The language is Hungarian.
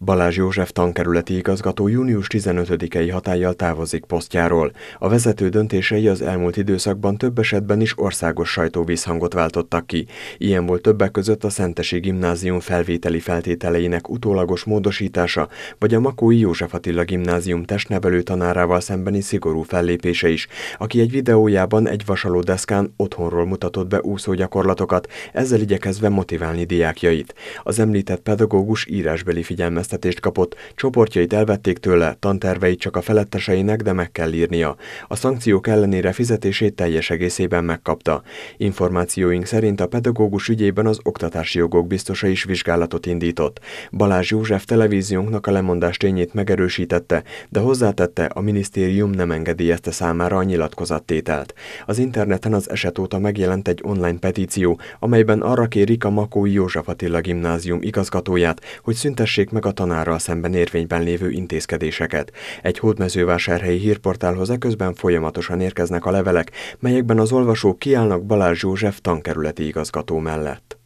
Balázs József tankerületi igazgató június 15-i hatállyal távozik posztjáról. A vezető döntései az elmúlt időszakban több esetben is országos sajtóvízhangot váltottak ki. Ilyen volt többek között a Szentesi Gimnázium felvételi feltételeinek utólagos módosítása, vagy a Makói József Attila Gimnázium testnevelő tanárával szembeni szigorú fellépése is, aki egy videójában egy vasaló deszkán otthonról mutatott be úszó gyakorlatokat, ezzel igyekezve motiválni diákjait. Az említett pedagógus írásbeli figyelmeztetését figyelmeztetést kapott, csoportjait elvették tőle, tanterveit csak a feletteseinek, de meg kell írnia. A szankciók ellenére fizetését teljes egészében megkapta. Információink szerint a pedagógus ügyében az oktatási jogok biztosa is vizsgálatot indított. Balázs József televíziónknak a lemondás tényét megerősítette, de hozzátette, a minisztérium nem engedélyezte számára a nyilatkozattételt. Az interneten az eset óta megjelent egy online petíció, amelyben arra kérik a Makói József Attila gimnázium igazgatóját, hogy szüntessék meg a tanárral szemben érvényben lévő intézkedéseket. Egy hódmezővásárhelyi hírportálhoz eközben folyamatosan érkeznek a levelek, melyekben az olvasók kiállnak Balázs József tankerületi igazgató mellett.